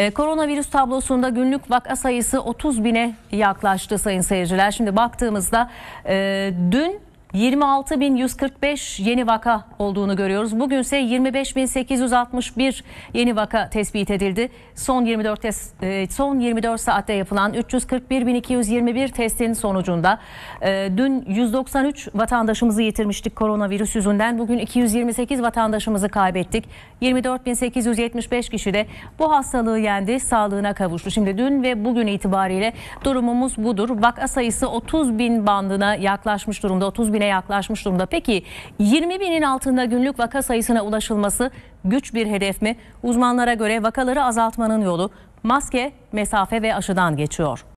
Ee, koronavirüs tablosunda günlük vaka sayısı 30 bine yaklaştı sayın seyirciler. Şimdi baktığımızda e, dün 26.145 yeni vaka olduğunu görüyoruz. Bugün ise 25.861 yeni vaka tespit edildi. Son 24 e, son 24 saatte yapılan 341.221 testin sonucunda e, dün 193 vatandaşımızı yitirmiştik koronavirüs yüzünden. Bugün 228 vatandaşımızı kaybettik. 24.875 kişi de bu hastalığı yendi, sağlığına kavuştu. Şimdi dün ve bugün itibariyle durumumuz budur. Vaka sayısı 30 bin bandına yaklaşmış durumda. 30 bin güne yaklaşmış durumda. Peki 20 binin altında günlük vaka sayısına ulaşılması güç bir hedef mi? Uzmanlara göre vakaları azaltmanın yolu maske, mesafe ve aşıdan geçiyor.